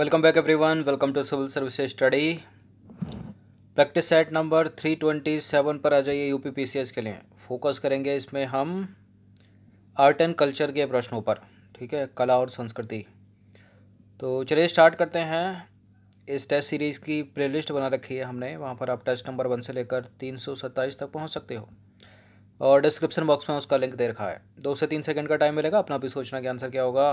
back everyone welcome to civil service study practice set number three twenty seven पर आ जाइए UP PCS के लिए focus करेंगे इसमें हम आर्ट एंड कल्चर के प्रश्नों पर ठीक है कला और संस्कृति तो चलिए स्टार्ट करते हैं इस टेस्ट सीरीज़ की प्लेलिस्ट बना रखी है हमने वहाँ पर आप टेस्ट नंबर वन से लेकर तीन सौ सत्ताईस तक पहुँच सकते हो और डिस्क्रिप्शन बॉक्स में उसका लिंक दे रखा है दो से तीन सेकेंड का टाइम मिलेगा अपना भी सोचना कि आंसर क्या होगा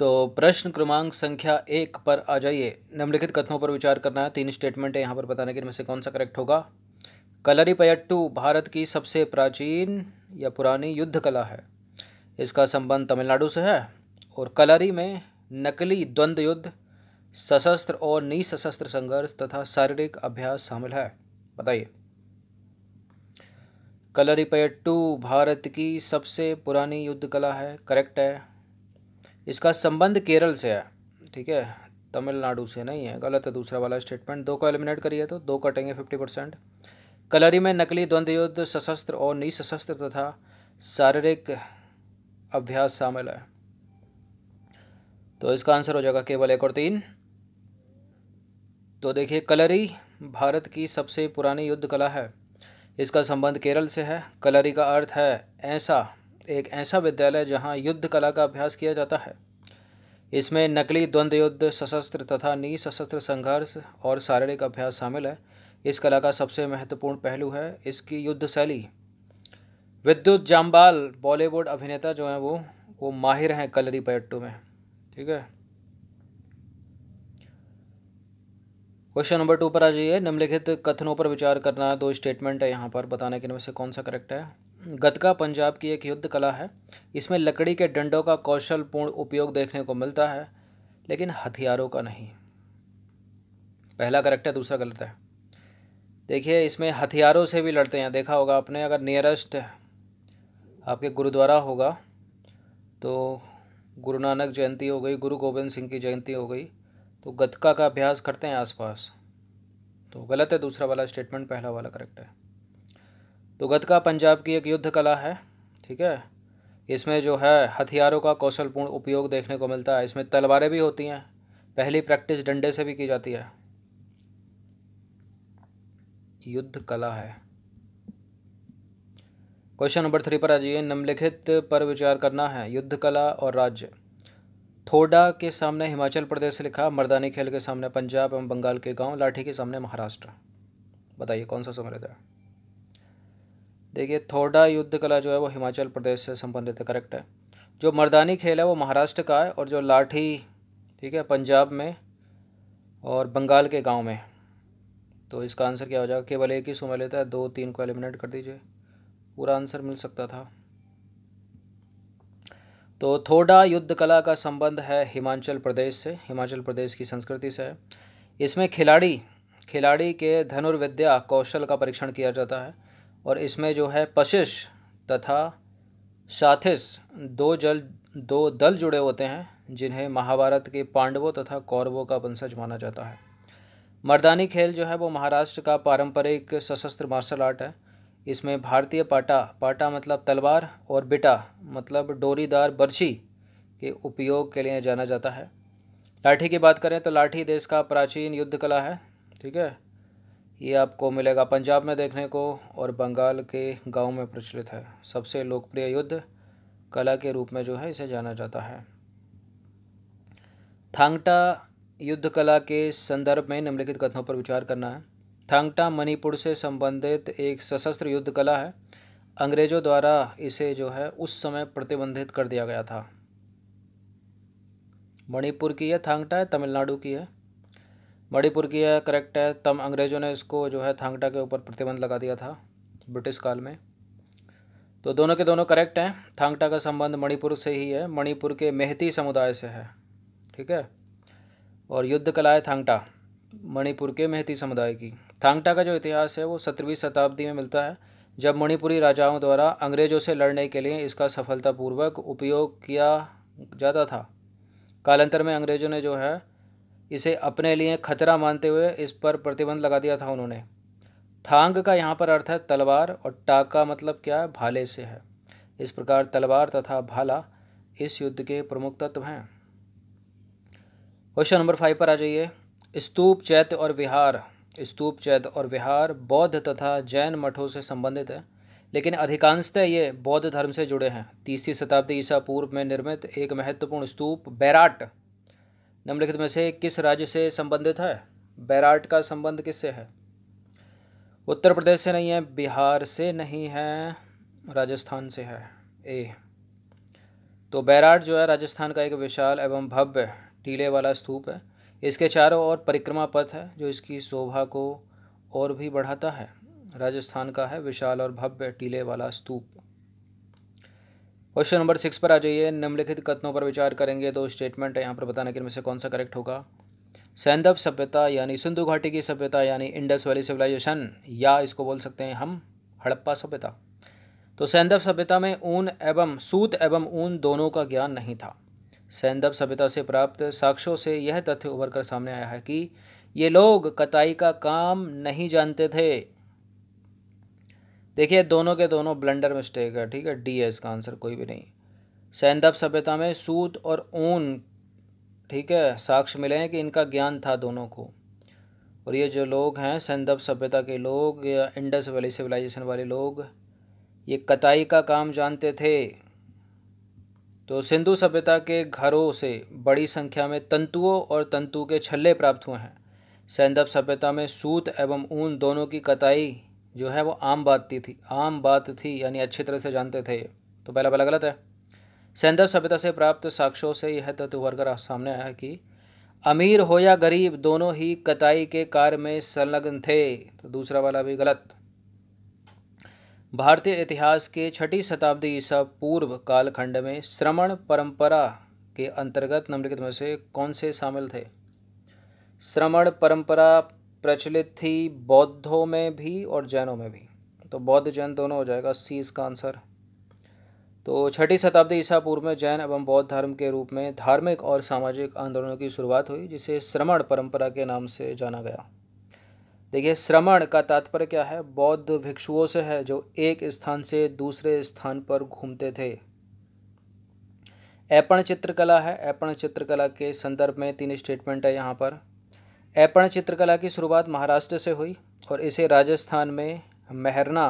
तो प्रश्न क्रमांक संख्या एक पर आ जाइए निम्नलिखित कथनों पर विचार करना है तीन स्टेटमेंट है यहाँ पर बताना कि इनमें से कौन सा करेक्ट होगा कलरी पयट्टू भारत की सबसे प्राचीन या पुरानी युद्ध कला है इसका संबंध तमिलनाडु से है और कलरी में नकली द्वंद्व युद्ध सशस्त्र और निसशस्त्र संघर्ष तथा शारीरिक अभ्यास शामिल है बताइए कलरी पयट्टू भारत की सबसे पुरानी युद्ध कला है करेक्ट है इसका संबंध केरल से है ठीक है तमिलनाडु से नहीं है गलत है दूसरा वाला स्टेटमेंट दो को एलिमिनेट करिए तो दो कटेंगे फिफ्टी परसेंट कलरी में नकली द्वंद्व युद्ध सशस्त्र और निशस्त्र तथा शारीरिक अभ्यास शामिल है तो इसका आंसर हो जाएगा केवल एक और तीन तो देखिए कलरी भारत की सबसे पुरानी युद्ध कला है इसका संबंध केरल से है कलरी का अर्थ है ऐसा एक ऐसा विद्यालय जहां युद्ध कला का अभ्यास किया जाता है इसमें नकली द्वंद्व युद्ध सशस्त्र तथा सशस्त्र संघर्ष और शारीरिक अभ्यास शामिल है इस कला का सबसे महत्वपूर्ण पहलू है इसकी युद्ध शैली विद्युत जाम्बाल बॉलीवुड अभिनेता जो हैं वो वो माहिर हैं कलरी पैट्टू में ठीक है क्वेश्चन नंबर टू पर आ जाइए निम्नलिखित कथनों पर विचार करना दो स्टेटमेंट है यहाँ पर बताना कि इनमें से कौन सा करेक्ट है गतका पंजाब की एक युद्ध कला है इसमें लकड़ी के डंडों का कौशलपूर्ण उपयोग देखने को मिलता है लेकिन हथियारों का नहीं पहला करेक्ट है दूसरा गलत है देखिए इसमें हथियारों से भी लड़ते हैं देखा होगा आपने अगर नियरेस्ट आपके गुरुद्वारा होगा तो गुरु नानक जयंती हो गई गुरु गोविंद सिंह की जयंती हो गई तो गतका का अभ्यास करते हैं आसपास तो गलत है दूसरा वाला स्टेटमेंट पहला वाला करेक्ट है तो गतका पंजाब की एक युद्ध कला है ठीक है इसमें जो है हथियारों का कौशलपूर्ण उपयोग देखने को मिलता है इसमें तलवारें भी होती हैं पहली प्रैक्टिस डंडे से भी की जाती है युद्ध कला है क्वेश्चन नंबर थ्री पर आ जाइए निम्नलिखित पर विचार करना है युद्ध कला और राज्य थोडा के सामने हिमाचल प्रदेश लिखा मर्दानी खेल के सामने पंजाब एवं बंगाल के गांव लाठी के सामने महाराष्ट्र बताइए कौन सा समृद्ध है देखिए थोडा युद्ध कला जो है वो हिमाचल प्रदेश से संबंधित है करेक्ट है जो मर्दानी खेल है वो महाराष्ट्र का है और जो लाठी ठीक है पंजाब में और बंगाल के गांव में तो इसका आंसर क्या हो जाएगा केवल एक ही सुमा लेता है दो तीन को एलिमिनेट कर दीजिए पूरा आंसर मिल सकता था तो थोडा युद्ध कला का संबंध है हिमाचल प्रदेश से हिमाचल प्रदेश की संस्कृति से है इसमें खिलाड़ी खिलाड़ी के धनुर्विद्या कौशल का परीक्षण किया जाता है और इसमें जो है पशिश तथा साथिस दो जल दो दल जुड़े होते हैं जिन्हें महाभारत के पांडवों तथा कौरवों का वंशज माना जाता है मर्दानी खेल जो है वो महाराष्ट्र का पारंपरिक सशस्त्र मार्शल आर्ट है इसमें भारतीय पाटा पाटा मतलब तलवार और बिटा मतलब डोरीदार बर्छी के उपयोग के लिए जाना जाता है लाठी की बात करें तो लाठी देश का प्राचीन युद्ध कला है ठीक है ये आपको मिलेगा पंजाब में देखने को और बंगाल के गांव में प्रचलित है सबसे लोकप्रिय युद्ध कला के रूप में जो है इसे जाना जाता है थांगटा युद्ध कला के संदर्भ में निम्नलिखित कथनों पर विचार करना है थांगटा मणिपुर से संबंधित एक सशस्त्र युद्ध कला है अंग्रेजों द्वारा इसे जो है उस समय प्रतिबंधित कर दिया गया था मणिपुर की यह थांगटा है तमिलनाडु की है मणिपुर की है करेक्ट है तब अंग्रेज़ों ने इसको जो है थांगटा के ऊपर प्रतिबंध लगा दिया था ब्रिटिश काल में तो दोनों के दोनों करेक्ट हैं थांगटा का संबंध मणिपुर से ही है मणिपुर के मेहती समुदाय से है ठीक है और युद्ध कला है थांगटा मणिपुर के मेहती समुदाय की थांगटा का जो इतिहास है वो सत्रहवीं शताब्दी में मिलता है जब मणिपुरी राजाओं द्वारा अंग्रेजों से लड़ने के लिए इसका सफलतापूर्वक उपयोग किया जाता था कालांतर में अंग्रेजों ने जो है इसे अपने लिए खतरा मानते हुए इस पर प्रतिबंध लगा दिया था उन्होंने थांग का यहाँ पर अर्थ है तलवार और टाका मतलब क्या है भाले से है इस प्रकार तलवार तथा भाला इस युद्ध के प्रमुख तत्व हैं क्वेश्चन नंबर फाइव पर आ जाइए स्तूप चैत्य और विहार स्तूप चैत्य और विहार बौद्ध तथा जैन मठों से संबंधित है लेकिन अधिकांशतः ये बौद्ध धर्म से जुड़े हैं तीसरी शताब्दी ईसा पूर्व में निर्मित एक महत्वपूर्ण स्तूप बैराट निम्नलिखित में से किस राज्य से संबंधित है बैराट का संबंध किससे है उत्तर प्रदेश से नहीं है बिहार से नहीं है राजस्थान से है ए तो बैराट जो है राजस्थान का एक विशाल एवं भव्य टीले वाला स्तूप है इसके चारों ओर परिक्रमा पथ है जो इसकी शोभा को और भी बढ़ाता है राजस्थान का है विशाल और भव्य टीले वाला स्तूप क्वेश्चन नंबर सिक्स पर आ जाइए निम्नलिखित कथनों पर विचार करेंगे दो स्टेटमेंट है यहाँ पर बताना कि इनमें से कौन सा करेक्ट होगा सैंधव सभ्यता यानी सिंधु घाटी की सभ्यता यानी इंडस वैली सिविलाइजेशन या इसको बोल सकते हैं हम हड़प्पा सभ्यता तो सैंधव सभ्यता में ऊन एवं सूत एवं ऊन दोनों का ज्ञान नहीं था सैंधव सभ्यता से प्राप्त साक्ष्यों से यह तथ्य उभर कर सामने आया है कि ये लोग कताई का काम नहीं जानते थे देखिए दोनों के दोनों ब्लंडर मिस्टेक है ठीक है डी है इसका आंसर कोई भी नहीं सैंधव सभ्यता में सूत और ऊन ठीक है साक्ष्य मिले हैं कि इनका ज्ञान था दोनों को और ये जो लोग हैं सैंधव सभ्यता के लोग या इंडस वैली सिविलाइजेशन वाले लोग ये कताई का काम जानते थे तो सिंधु सभ्यता के घरों से बड़ी संख्या में तंतुओं और तंतु के छल्ले प्राप्त हुए हैं सैंधव सभ्यता में सूत एवं ऊन दोनों की कताई जो है वो आम बात थी आम बात थी यानी अच्छी तरह से जानते थे तो पहला पहला गलत है सैंधव सभ्यता से प्राप्त साक्ष्यों से यह तत्व उभर सामने आया कि अमीर हो या गरीब दोनों ही कताई के कार्य में संलग्न थे तो दूसरा वाला भी गलत भारतीय इतिहास के छठी शताब्दी ईसा पूर्व कालखंड में श्रमण परंपरा के अंतर्गत निम्नलिखित में से कौन से शामिल थे श्रमण परंपरा प्रचलित थी बौद्धों में भी और जैनों में भी तो बौद्ध जैन दोनों हो जाएगा सी इसका आंसर तो छठी शताब्दी ईसा पूर्व में जैन एवं बौद्ध धर्म के रूप में धार्मिक और सामाजिक आंदोलनों की शुरुआत हुई जिसे श्रमण परंपरा के नाम से जाना गया देखिए श्रमण का तात्पर्य क्या है बौद्ध भिक्षुओं से है जो एक स्थान से दूसरे स्थान पर घूमते थे ऐपण चित्रकला है ऐपण चित्रकला के संदर्भ में तीन स्टेटमेंट है यहाँ पर ऐपण चित्रकला की शुरुआत महाराष्ट्र से हुई और इसे राजस्थान में मेहरना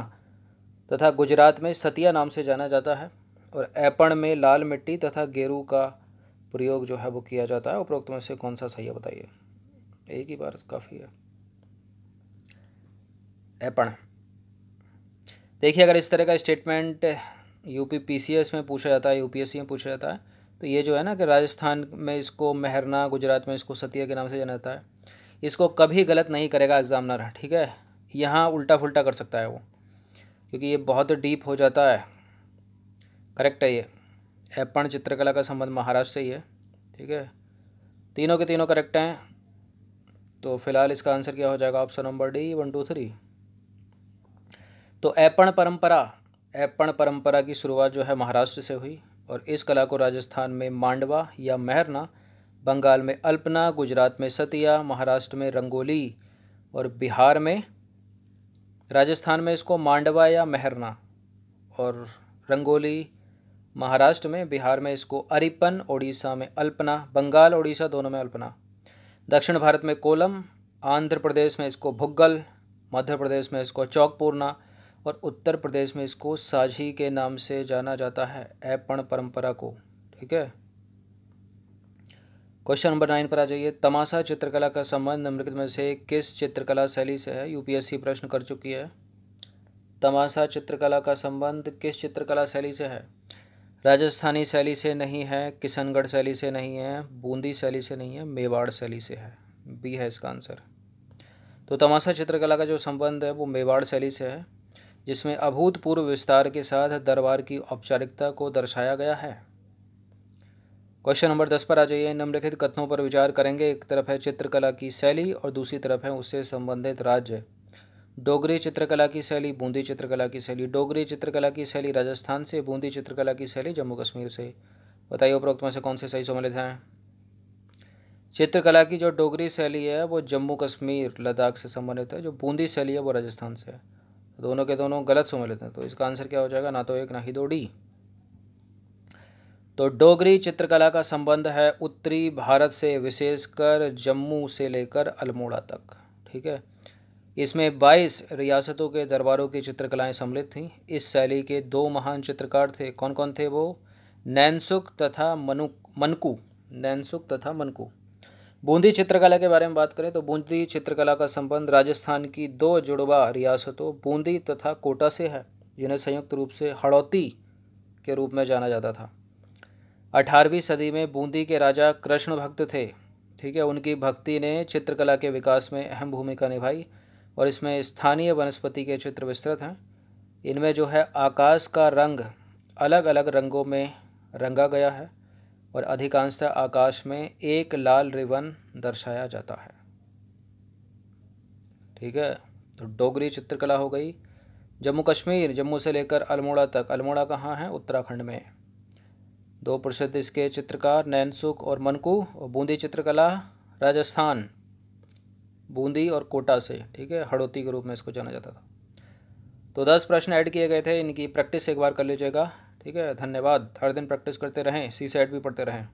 तथा गुजरात में सतिया नाम से जाना जाता है और ऐपण में लाल मिट्टी तथा गेरू का प्रयोग जो है वो किया जाता है उपरोक्त में से कौन सा सही है बताइए एक ही बार काफ़ी है ऐपण देखिए अगर इस तरह का स्टेटमेंट यूपी पीसीएस में पूछा जाता है यूपीएससी में पूछा जाता है तो ये जो है ना कि राजस्थान में इसको मेहरना गुजरात में इसको सतिया के नाम से जाना जाता है इसको कभी गलत नहीं करेगा एग्ज़ामनर ठीक है यहाँ उल्टा फुलटा कर सकता है वो क्योंकि ये बहुत डीप हो जाता है करेक्ट है ये एपण चित्रकला का संबंध महाराष्ट्र से ही है ठीक है तीनों के तीनों करेक्ट हैं तो फिलहाल इसका आंसर क्या हो जाएगा option number D one two three तो ऐपण परंपरा ऐपण परंपरा की शुरुआत जो है महाराष्ट्र से हुई और इस कला को राजस्थान में मांडवा या मेहरना बंगाल में अल्पना गुजरात में सतिया महाराष्ट्र में रंगोली और बिहार में राजस्थान में इसको मांडवा या मेहरना और रंगोली महाराष्ट्र में बिहार में इसको अरिपन ओडिशा में अल्पना बंगाल ओडिशा दोनों में अल्पना दक्षिण भारत में कोलम आंध्र प्रदेश में इसको भुग्गल मध्य प्रदेश में इसको चौकपूर्णा और उत्तर प्रदेश में इसको साझी के नाम से जाना जाता है ऐपण परंपरा को ठीक है क्वेश्चन नंबर नाइन पर आ जाइए तमाशा चित्रकला का संबंध निम्नलिखित में से किस चित्रकला शैली से है यूपीएससी प्रश्न कर चुकी है तमाशा चित्रकला का संबंध किस चित्रकला शैली से है राजस्थानी शैली से नहीं है किशनगढ़ शैली से नहीं है बूंदी शैली से नहीं है मेवाड़ शैली से है बी है इसका आंसर तो तमाशा चित्रकला का जो संबंध है वो मेवाड़ शैली से है जिसमें अभूतपूर्व विस्तार के साथ दरबार की औपचारिकता को दर्शाया गया है क्वेश्चन नंबर दस पर आ जाइए निम्नलिखित कथनों पर विचार करेंगे एक तरफ है चित्रकला की शैली और दूसरी तरफ है उससे संबंधित राज्य डोगरी चित्रकला की शैली बूंदी चित्रकला की शैली डोगरी चित्रकला की शैली राजस्थान से बूंदी चित्रकला की शैली जम्मू कश्मीर से बताइए उपरोक्त में से कौन से सही सम्मिलित हैं चित्रकला की जो डोगरी शैली है वो जम्मू कश्मीर लद्दाख से संबंधित है जो बूंदी शैली है वो राजस्थान से है दोनों के दोनों गलत समझ लेते हैं तो इसका आंसर क्या हो जाएगा ना तो एक ना ही दो डी तो डोगरी चित्रकला का संबंध है उत्तरी भारत से विशेषकर जम्मू से लेकर अल्मोड़ा तक ठीक है इसमें 22 रियासतों के दरबारों की चित्रकलाएं सम्मिलित थीं इस शैली के दो महान चित्रकार थे कौन कौन थे वो नैनसुक तथा मनु मनकू नैनसुक तथा मनकू बूंदी चित्रकला के बारे में बात करें तो बूंदी चित्रकला का संबंध राजस्थान की दो जुड़वा रियासतों बूंदी तथा कोटा से है जिन्हें संयुक्त रूप से हड़ौती के रूप में जाना जाता था अठारहवीं सदी में बूंदी के राजा कृष्ण भक्त थे ठीक है उनकी भक्ति ने चित्रकला के विकास में अहम भूमिका निभाई और इसमें स्थानीय वनस्पति के चित्र विस्तृत हैं इनमें जो है आकाश का रंग अलग अलग रंगों में रंगा गया है और अधिकांशतः आकाश में एक लाल रिबन दर्शाया जाता है ठीक है तो डोगरी चित्रकला हो गई जम्मू कश्मीर जम्मू से लेकर अल्मोड़ा तक अल्मोड़ा कहाँ है उत्तराखंड में दो प्रसिद्ध इसके चित्रकार नैनसुख और मनकू और बूंदी चित्रकला राजस्थान बूंदी और कोटा से ठीक है हड़ौती के रूप में इसको जाना जाता था तो दस प्रश्न ऐड किए गए थे इनकी प्रैक्टिस एक बार कर लीजिएगा ठीक है धन्यवाद हर दिन प्रैक्टिस करते रहें सी सेट भी पढ़ते रहें